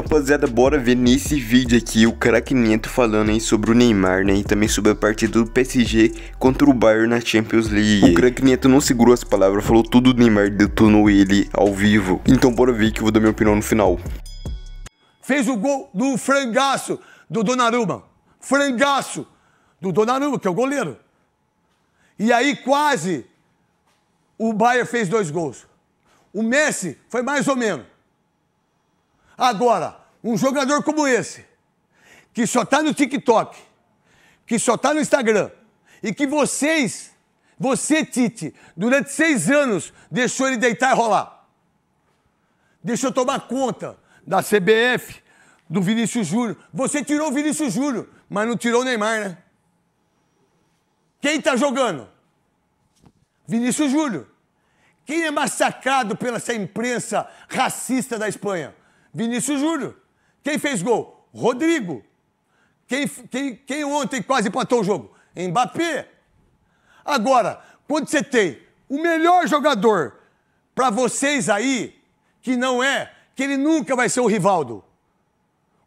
Rapaziada, bora ver nesse vídeo aqui o craque Neto falando aí sobre o Neymar, né? E também sobre a partida do PSG contra o Bayern na Champions League. O craque Neto não segurou as palavras, falou tudo do Neymar, detonou ele ao vivo. Então bora ver que eu vou dar minha opinião no final. Fez o gol do frangaço do Donnarumma. Frangaço do Donnarumma, que é o goleiro. E aí quase o Bayern fez dois gols. O Messi foi mais ou menos. Agora, um jogador como esse, que só está no TikTok, que só está no Instagram, e que vocês, você, Tite, durante seis anos deixou ele deitar e rolar. Deixou tomar conta da CBF, do Vinícius Júnior. Você tirou o Vinícius Júnior, mas não tirou o Neymar, né? Quem está jogando? Vinícius Júnior. Quem é massacrado pela essa imprensa racista da Espanha? Vinícius Júnior. Quem fez gol? Rodrigo. Quem, quem, quem ontem quase empatou o jogo? Mbappé. Agora, quando você tem o melhor jogador para vocês aí, que não é, que ele nunca vai ser o Rivaldo.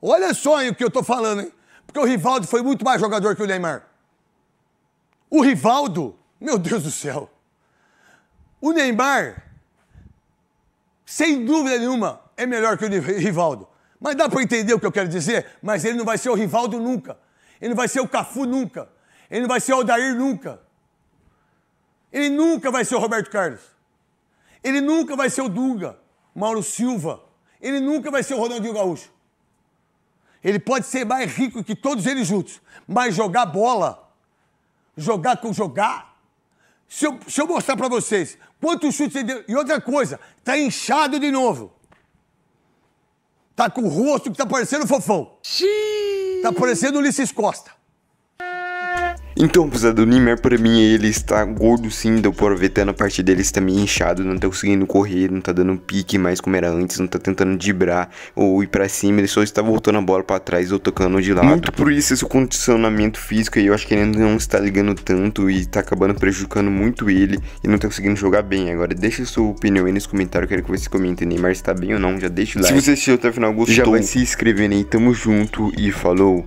Olha só o que eu tô falando, hein? Porque o Rivaldo foi muito mais jogador que o Neymar. O Rivaldo, meu Deus do céu. O Neymar, sem dúvida nenhuma, é melhor que o Rivaldo. Mas dá para entender o que eu quero dizer? Mas ele não vai ser o Rivaldo nunca. Ele não vai ser o Cafu nunca. Ele não vai ser o Aldair nunca. Ele nunca vai ser o Roberto Carlos. Ele nunca vai ser o Dunga, Mauro Silva. Ele nunca vai ser o Ronaldinho Gaúcho. Ele pode ser mais rico que todos eles juntos, mas jogar bola, jogar com jogar. Se eu, se eu mostrar para vocês quantos chutes ele deu. E outra coisa, tá inchado de novo. Tá com o rosto que tá parecendo fofão. Xiii. Tá parecendo Ulisses Costa. Então, apesar do Neymar, para mim, ele está gordo sim, deu pra ver até na parte dele, está meio inchado, não tá conseguindo correr, não tá dando pique mais como era antes, não tá tentando dibrar ou ir para cima, ele só está voltando a bola para trás ou tocando de lado. Muito por isso, esse condicionamento físico aí, eu acho que ele não está ligando tanto e tá acabando prejudicando muito ele e não tá conseguindo jogar bem. Agora, deixa sua opinião aí nos comentários, quero que você comente, Neymar está bem ou não, já deixa o like. Se você assistiu até o final, gostou, já vai se inscrevendo aí, tamo junto e falou!